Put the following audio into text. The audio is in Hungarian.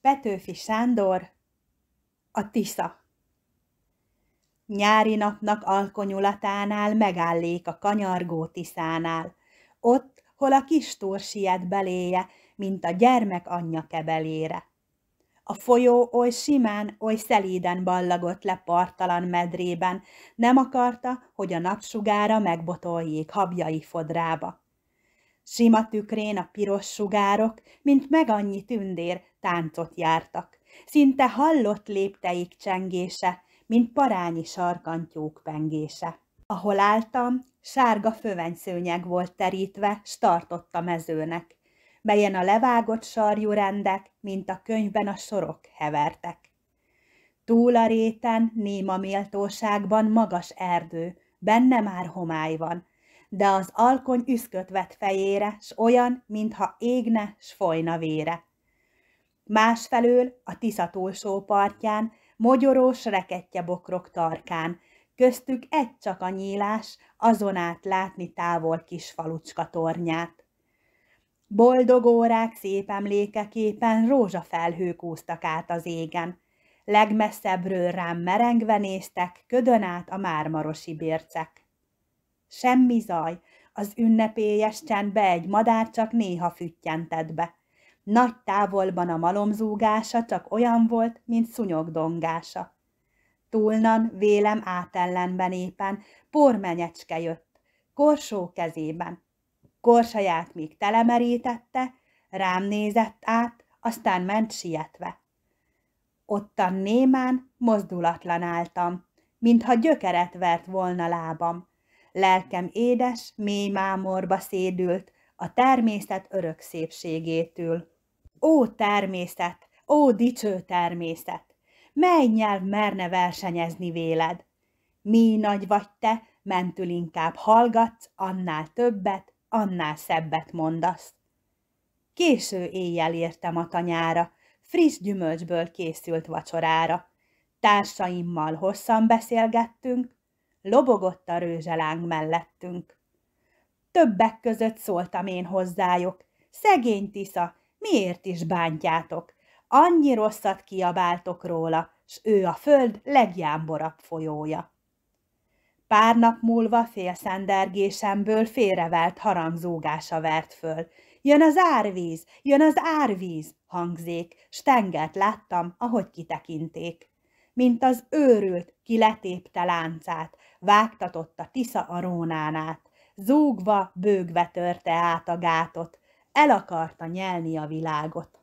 Petőfi Sándor, a Tisza. Nyári napnak alkonyulatánál megállék a kanyargó Tiszánál, ott, hol a kis túr siet beléje, mint a gyermek anyja kebelére. A folyó oly simán, oly szelíden ballagott le partalan medrében, nem akarta, hogy a napsugára megbotoljék habjai fodrába. Sima tükrén a piros sugárok, mint meg annyi tündér, táncot jártak. Szinte hallott lépteik csengése, mint parányi sarkantyúk pengése. Ahol álltam, sárga fövenyszőnyeg volt terítve, s tartott a mezőnek, melyen a levágott sarjú rendek, mint a könyvben a sorok hevertek. Túl a réten, néma méltóságban magas erdő, benne már homály van, de az alkony üszköt vett fejére, s olyan, mintha égne, s folyna vére. Másfelől a Tisza túlsó partján, mogyorós rekettye bokrok tarkán, köztük egy csak a nyílás, azon át látni távol kis falucska tornyát. Boldog órák szép emlékeképpen rózsafelhők úsztak át az égen, legmesszebbről rám merengve néztek, ködön át a mármarosi bércek. Semmi zaj, az ünnepélyes csendbe egy madár csak néha füttyentett be. Nagy távolban a malomzúgása csak olyan volt, mint szunyog dongása. Túlnan, vélem átellenben éppen, pormenyecske jött, korsó kezében. Korsaját még telemerítette, rám nézett át, aztán ment sietve. Ottan némán, mozdulatlan álltam, mintha gyökeret vert volna lábam. Lelkem édes, mély mámorba szédült, a természet örök szépségétől. Ó természet, ó dicső természet! Mely nyelv merne versenyezni véled? Mi nagy vagy te, mentül inkább hallgatsz, annál többet, annál szebbet mondasz. Késő éjjel értem a tanyára, friss gyümölcsből készült vacsorára. Társaimmal hosszan beszélgettünk, lobogott a rőzselánk mellettünk. Többek között szóltam én hozzájuk. Szegény Tisza, miért is bántjátok? Annyi rosszat kiabáltok róla, s ő a föld legjámborabb folyója. Pár nap múlva félszendergésemből félrevelt harangzógása vert föl. Jön az árvíz, jön az árvíz, hangzék, s tengert láttam, ahogy kitekinték mint az őrült, kiletépte láncát, vágtatotta Tisza arónánát, zúgva, bőgve törte át a gátot, el akarta nyelni a világot.